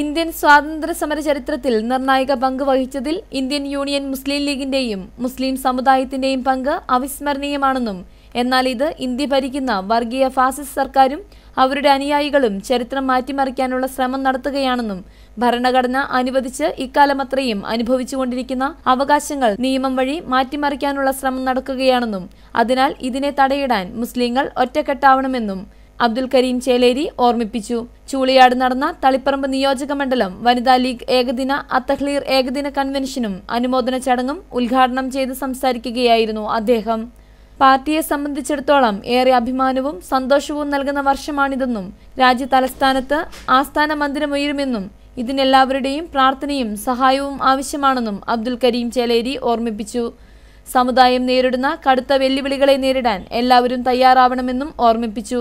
Indian സ്വാതന്ത്ര്യ സമര ചരിത്രത്തിൽ നിർണായക പങ്ക് വഹിച്ചതിൽ ഇന്ത്യൻ യൂണിയൻ മുസ്ലിം ലീഗിന്റെയും മുസ്ലിം സമുദായത്തിന്റെയും പങ്ക് അവിസ്മരണീയമാണെന്നും എന്നാൽ ഇത് ഇന്ത്യ ഭരിക്കുന്ന വർഗീയ ഫാസിസ്റ്റ് സർക്കാരും അവരുടെ അനുയായികളും ചരിത്രം മാറ്റിമറിക്കാനുള്ള ശ്രമം നടത്തുകയാണെന്നും ഭരണഘടന അനുവദിച്ച് ഇക്കാലമത്രയും അനുഭവിച്ചുകൊണ്ടിരിക്കുന്ന അവകാശങ്ങൾ നിയമം വഴി മാറ്റിമറിക്കാനുള്ള ശ്രമം നടക്കുകയാണെന്നും അതിനാൽ ഇതിനെ തടയിടാൻ മുസ്ലിങ്ങൾ ഒറ്റക്കെട്ടാവണമെന്നും അബ്ദുൽ കരീം ചേലേരി ഓർമ്മിപ്പിച്ചു ചൂളിയാട് നടന്ന തളിപ്പറമ്പ് നിയോജക മണ്ഡലം വനിതാ ലീഗ് ഏകദിന അത്തഹ്ലീർ ഏകദിന കൺവെൻഷനും അനുമോദന ചടങ്ങും ഉദ്ഘാടനം ചെയ്ത് സംസാരിക്കുകയായിരുന്നു അദ്ദേഹം പാർട്ടിയെ സംബന്ധിച്ചിടത്തോളം ഏറെ അഭിമാനവും സന്തോഷവും നൽകുന്ന വർഷമാണിതെന്നും രാജ്യ തലസ്ഥാനത്ത് ആസ്ഥാന മന്ദിരമുയരുമെന്നും ഇതിനെല്ലാവരുടെയും പ്രാർത്ഥനയും സഹായവും ആവശ്യമാണെന്നും അബ്ദുൽ കരീം ചേലേരി ഓർമ്മിപ്പിച്ചു സമുദായം നേരിടുന്ന കടുത്ത വെല്ലുവിളികളെ നേരിടാൻ എല്ലാവരും തയ്യാറാവണമെന്നും ഓർമ്മിപ്പിച്ചു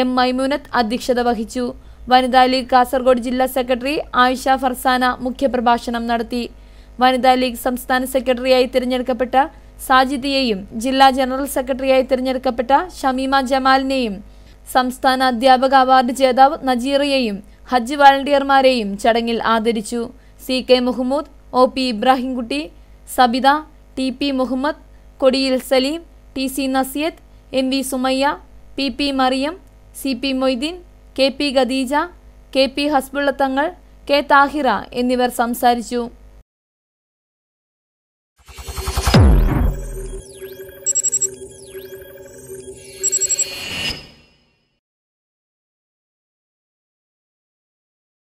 എം മൈമൂനത്ത് അധ്യക്ഷത വഹിച്ചു വനിതാ ലീഗ് കാസർഗോഡ് ജില്ലാ സെക്രട്ടറി ആയിഷ ഫർസാന മുഖ്യപ്രഭാഷണം നടത്തി വനിതാ ലീഗ് സംസ്ഥാന സെക്രട്ടറിയായി തിരഞ്ഞെടുക്കപ്പെട്ട സാജിദിയെയും ജില്ലാ ജനറൽ സെക്രട്ടറിയായി തിരഞ്ഞെടുക്കപ്പെട്ട ഷമീമ ജമാലിനെയും സംസ്ഥാന അധ്യാപക അവാർഡ് ജേതാവ് നജീറയെയും ഹജ്ജ് വാളണ്ടിയർമാരെയും ചടങ്ങിൽ ആദരിച്ചു C K Muhammad O P Ibrahimkutty Sabitha T P Muhammad Kodiyil Salim T C Nasiyath M V Sumayya P P Mariyam C P Moideen K P Khadeeja K P Hasbulla Thangal K Thahira എന്നിവർ സംസാരിച്ചു